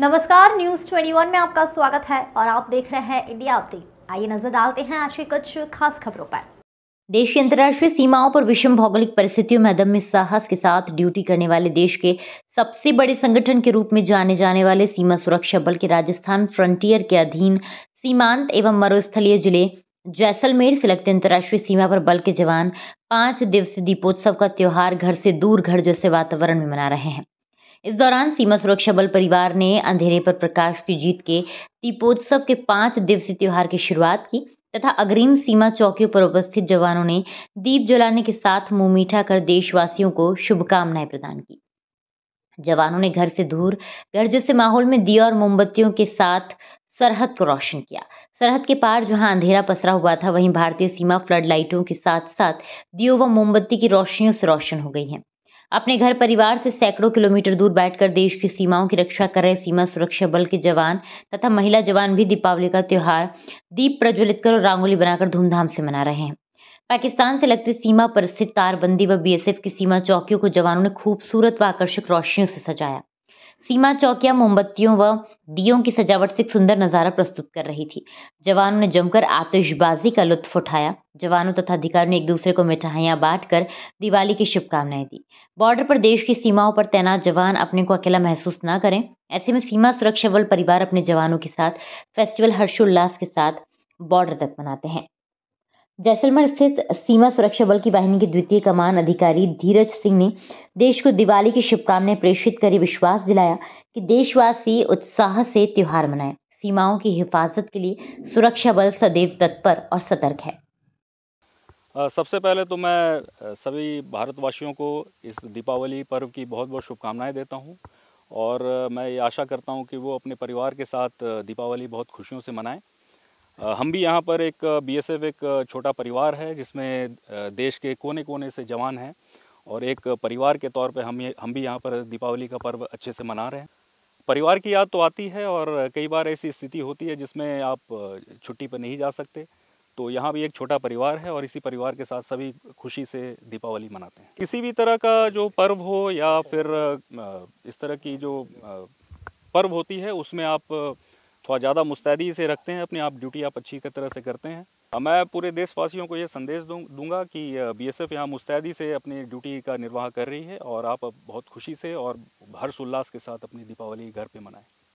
नमस्कार न्यूज 21 में आपका स्वागत है और आप देख रहे हैं इंडिया अपडेट आइए नजर डालते हैं आज की कुछ खास खबरों पर देश की अंतर्राष्ट्रीय सीमाओं पर विषम भौगोलिक परिस्थितियों में अदम्य साहस के साथ ड्यूटी करने वाले देश के सबसे बड़े संगठन के रूप में जाने जाने वाले सीमा सुरक्षा बल के राजस्थान फ्रंटियर के अधीन सीमांत एवं मरुस्थलीय जिले जैसलमेर से लगते अंतर्राष्ट्रीय सीमा पर बल के जवान पांच दिवसीय दीपोत्सव का त्योहार घर से दूर घर जैसे वातावरण में मना रहे हैं इस दौरान सीमा सुरक्षा बल परिवार ने अंधेरे पर प्रकाश की जीत के दीपोत्सव के पांच दिवसीय त्यौहार की शुरुआत की तथा अग्रिम सीमा चौकियों पर उपस्थित जवानों ने दीप जलाने के साथ मुंह मीठा कर देशवासियों को शुभकामनाएं प्रदान की जवानों ने घर से दूर घर जैसे माहौल में दिया और मोमबत्तियों के साथ सरहद को रोशन किया सरहद के पार जहां अंधेरा पसरा हुआ था वहीं भारतीय सीमा फ्लड लाइटों के साथ साथ दियो व मोमबत्ती की रोशनियों से रोशन हो गई है अपने घर परिवार से सैकड़ों किलोमीटर दूर बैठकर देश की सीमाओं की रक्षा कर रहे सीमा सुरक्षा बल के जवान तथा महिला जवान भी दीपावली का त्यौहार दीप प्रज्वलित कर और रंगोली बनाकर धूमधाम से मना रहे हैं पाकिस्तान से लगती सीमा पर स्थित तारबंदी व बीएसएफ की सीमा चौकियों को जवानों ने खूबसूरत व आकर्षक रोशनियों से सजाया सीमा चौकिया मोमबत्तियों व दियों की सजावट से एक सुंदर नज़ारा प्रस्तुत कर रही थी जवानों ने जमकर आतिशबाजी का लुत्फ उठाया जवानों तथा अधिकारियों ने एक दूसरे को मिठाइयां बांटकर दिवाली की शुभकामनाएं दी बॉर्डर पर देश की सीमाओं पर तैनात जवान अपने को अकेला महसूस ना करें ऐसे में सीमा सुरक्षा बल परिवार अपने जवानों के साथ फेस्टिवल हर्षोल्लास के साथ बॉर्डर तक मनाते हैं जैसलमेर स्थित सीमा सुरक्षा बल की वाहिनी के द्वितीय कमान अधिकारी धीरज सिंह ने देश को दिवाली की शुभकामनाएं प्रेषित कर विश्वास दिलाया कि देशवासी उत्साह से त्यौहार मनाएं सीमाओं की हिफाजत के लिए सुरक्षा बल सदैव तत्पर और सतर्क है सबसे पहले तो मैं सभी भारतवासियों को इस दीपावली पर्व की बहुत बहुत शुभकामनाएं देता हूं और मैं ये आशा करता हूं कि वो अपने परिवार के साथ दीपावली बहुत खुशियों से मनाएं हम भी यहाँ पर एक बीएसएफ एक छोटा परिवार है जिसमें देश के कोने कोने से जवान हैं और एक परिवार के तौर पे हम हम भी यहाँ पर दीपावली का पर्व अच्छे से मना रहे हैं परिवार की याद तो आती है और कई बार ऐसी स्थिति होती है जिसमें आप छुट्टी पर नहीं जा सकते तो यहाँ भी एक छोटा परिवार है और इसी परिवार के साथ सभी खुशी से दीपावली मनाते हैं किसी भी तरह का जो पर्व हो या फिर इस तरह की जो पर्व होती है उसमें आप थोड़ा ज़्यादा मुस्तैदी से रखते हैं अपने आप ड्यूटी आप अच्छी तरह से करते हैं मैं पूरे देशवासियों को ये संदेश दूँ दूंगा कि बी एस एफ यहाँ मुस्तैदी से अपनी ड्यूटी का निर्वाह कर रही है और आप बहुत खुशी से और हर्ष उल्लास के साथ अपनी दीपावली घर पर मनाएं